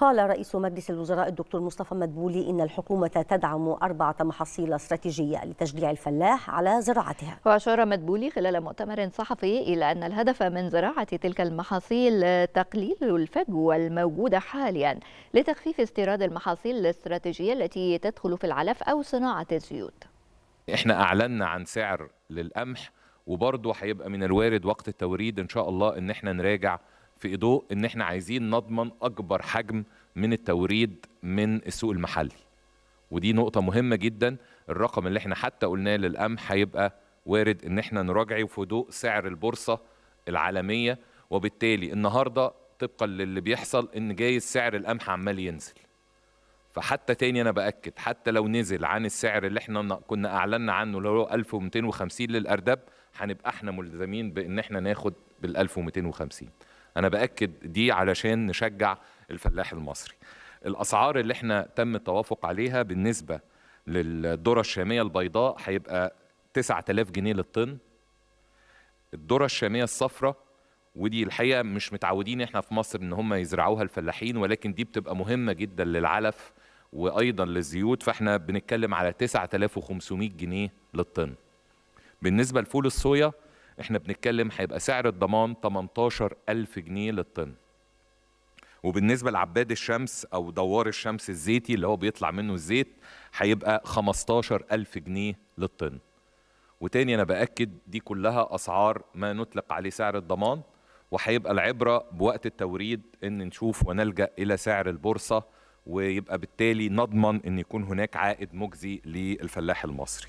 قال رئيس مجلس الوزراء الدكتور مصطفى مدبولي إن الحكومة تدعم أربعة محاصيل استراتيجية لتشجيع الفلاح على زراعتها وأشار مدبولي خلال مؤتمر صحفي إلى أن الهدف من زراعة تلك المحاصيل تقليل الفجوة الموجودة حاليا لتخفيف استيراد المحاصيل الاستراتيجية التي تدخل في العلف أو صناعة الزيوت احنا أعلنا عن سعر للقمح وبرضه هيبقى من الوارد وقت التوريد إن شاء الله إن احنا نراجع في ضوء ان احنا عايزين نضمن اكبر حجم من التوريد من السوق المحلي ودي نقطة مهمة جدا الرقم اللي احنا حتى قلناه للقمح هيبقى وارد ان احنا نراجعه في ضوء سعر البورصة العالمية وبالتالي النهاردة طبقا للي بيحصل ان جايز سعر القمح عمال ينزل فحتى تاني انا باكد حتى لو نزل عن السعر اللي احنا كنا اعلنا عنه اللي هو 1250 للاردب هنبقى احنا ملزمين بان احنا ناخد بال 1250 انا باكد دي علشان نشجع الفلاح المصري الاسعار اللي احنا تم التوافق عليها بالنسبه للذره الشاميه البيضاء هيبقى 9000 جنيه للطن الذره الشاميه الصفراء ودي الحقيقه مش متعودين احنا في مصر ان هم يزرعوها الفلاحين ولكن دي بتبقى مهمه جدا للعلف وايضا للزيوت فاحنا بنتكلم على 9500 جنيه للطن بالنسبه لفول الصويا احنا بنتكلم هيبقى سعر الضمان 18000 جنيه للطن وبالنسبه لعباد الشمس او دوار الشمس الزيتي اللي هو بيطلع منه الزيت هيبقى 15000 جنيه للطن وتاني انا باكد دي كلها اسعار ما نطلق عليه سعر الضمان وهيبقى العبره بوقت التوريد ان نشوف ونلجا الى سعر البورصه ويبقى بالتالي نضمن ان يكون هناك عائد مجزي للفلاح المصري